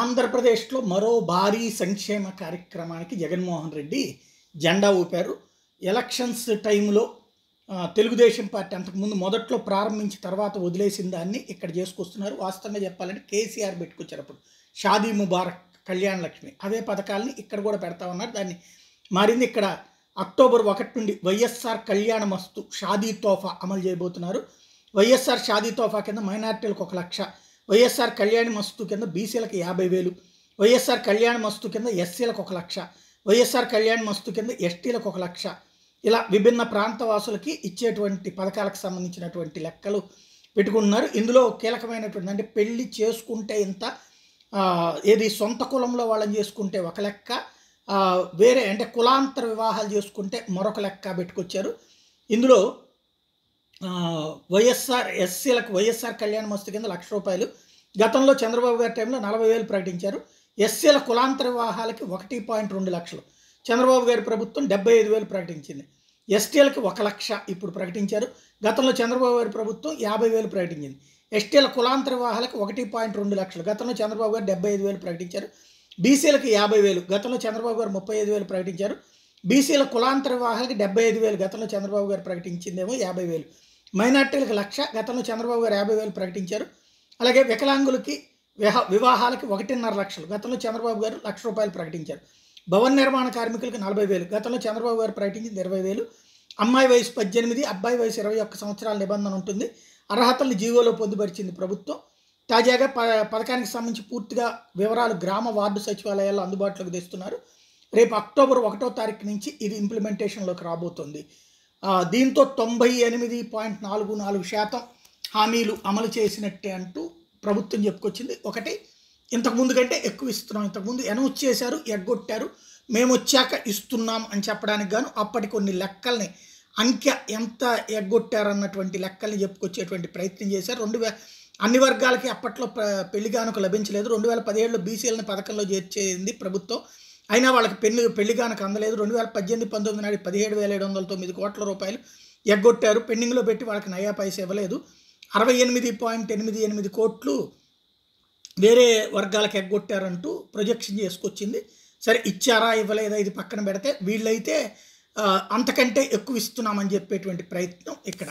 ఆంధ్రప్రదేశ్లో మరో భారీ సంక్షేమ కార్యక్రమానికి జగన్మోహన్ రెడ్డి జెండా ఊపారు ఎలక్షన్స్ టైంలో తెలుగుదేశం పార్టీ అంతకుముందు మొదట్లో ప్రారంభించి తర్వాత వదిలేసిన దాన్ని ఇక్కడ చేసుకొస్తున్నారు వాస్తవంగా చెప్పాలంటే కేసీఆర్ పెట్టుకొచ్చారు అప్పుడు షాదీ ముబారక్ కళ్యాణ లక్ష్మి అదే పథకాలని ఇక్కడ కూడా పెడతా ఉన్నారు దాన్ని మారింది ఇక్కడ అక్టోబర్ ఒకటి నుండి వైఎస్ఆర్ కళ్యాణ మస్తు షాదీ తోఫా అమలు చేయబోతున్నారు వైఎస్ఆర్ షాదీ తోఫా కింద మైనార్టీలకు ఒక లక్ష వైఎస్ఆర్ కళ్యాణ మస్తు కింద బీసీలకు యాభై వేలు వైఎస్ఆర్ కళ్యాణ మస్తు కింద ఎస్సీలకు ఒక లక్ష వైఎస్ఆర్ కళ్యాణ మస్తు కింద ఎస్టీలకు ఒక లక్ష ఇలా విభిన్న ప్రాంతవాసులకి ఇచ్చేటువంటి పథకాలకు సంబంధించినటువంటి లెక్కలు పెట్టుకుంటున్నారు ఇందులో కీలకమైనటువంటి అంటే పెళ్లి చేసుకుంటే ఇంత ఏది సొంత కులంలో వాళ్ళని చేసుకుంటే ఒక లెక్క వేరే అంటే కులాంతర వివాహాలు చేసుకుంటే మరొక లెక్క పెట్టుకొచ్చారు ఇందులో వైఎస్ఆర్ ఎస్సీలకు వైఎస్ఆర్ కళ్యాణ మస్తు కింద లక్ష రూపాయలు గతంలో చంద్రబాబు గారి టైంలో నలభై వేలు ప్రకటించారు ఎస్సీల కులాంతర వివాహాలకి ఒకటి పాయింట్ రెండు లక్షలు చంద్రబాబు గారి ప్రభుత్వం డెబ్బై ఐదు వేలు ప్రకటించింది ఎస్టీలకు ఒక లక్ష ఇప్పుడు ప్రకటించారు గతంలో చంద్రబాబు గారి ప్రభుత్వం యాభై వేలు ప్రకటించింది ఎస్టీల కులాంతర వివాహాలకు ఒకటి పాయింట్ రెండు లక్షలు గతంలో చంద్రబాబు గారు డెబ్బై ఐదు వేలు ప్రకటించారు బీసీలకు యాభై వేలు గతంలో చంద్రబాబు గారు ముప్పై ఐదు వేలు ప్రకటించారు బీసీల కులాంతర వివాహాలకి డెబ్బై ఐదు వేలు గతంలో చంద్రబాబు గారు ప్రకటించిందేమో యాభై వేలు మైనార్టీలకు లక్ష గతంలో చంద్రబాబు గారు యాభై వేలు ప్రకటించారు అలాగే వికలాంగులకి వివాహాలకి ఒకటిన్నర లక్షలు గతంలో చంద్రబాబు గారు లక్ష రూపాయలు ప్రకటించారు భవన నిర్మాణ కార్మికులకు నలభై వేలు గతంలో చంద్రబాబు గారు ప్రకటించింది ఇరవై వేలు అమ్మాయి వయసు పద్దెనిమిది అబ్బాయి వయసు ఇరవై ఒక్క సంవత్సరాల నిబంధన ఉంటుంది అర్హతలను జీవోలో పొందుపరిచింది ప్రభుత్వం తాజాగా ప పథకానికి సంబంధించి పూర్తిగా వివరాలు గ్రామ వార్డు సచివాలయాల్లో అందుబాటులోకి తెస్తున్నారు రేపు అక్టోబర్ ఒకటో తారీఖు నుంచి ఇది ఇంప్లిమెంటేషన్లోకి రాబోతుంది దీంతో తొంభై ఎనిమిది పాయింట్ నాలుగు నాలుగు శాతం హామీలు అమలు చేసినట్టే అంటూ ప్రభుత్వం చెప్పుకొచ్చింది ఒకటి ఇంతకుముందు కంటే ఎక్కువ ఇస్తున్నాం ఇంతకుముందు అనౌన్స్ చేశారు ఎగ్గొట్టారు మేము వచ్చాక ఇస్తున్నాం అని చెప్పడానికి గాను అప్పటి కొన్ని లెక్కల్ని అంకె ఎంత ఎగ్గొట్టారన్నటువంటి లెక్కల్ని చెప్పుకొచ్చేటువంటి ప్రయత్నం చేశారు రెండు వే అన్ని వర్గాలకి అప్పట్లో పెళ్లి గానుక లభించలేదు రెండు వేల పదిహేడులో బీసీఎల్ని పథకంలో చేర్చేది ప్రభుత్వం అయినా వాళ్ళకి పెళ్లి పెళ్లి కానుక అందలేదు రెండు వేల పద్దెనిమిది పంతొమ్మిది నాడు పదిహేడు వేల ఏడు వందల తొమ్మిది కోట్ల రూపాయలు ఎగ్గొట్టారు పెండింగ్లో పెట్టి వాళ్ళకి నయా పైస ఇవ్వలేదు అరవై ఎనిమిది పాయింట్ ఎనిమిది ఎనిమిది కోట్లు వేరే వర్గాలకు ఎగ్గొట్టారంటూ ప్రొజెక్షన్ చేసుకొచ్చింది సరే ఇచ్చారా ఇవ్వలేదా ఇది పక్కన పెడితే వీళ్ళైతే అంతకంటే ఎక్కువ ఇస్తున్నామని చెప్పేటువంటి ప్రయత్నం ఇక్కడ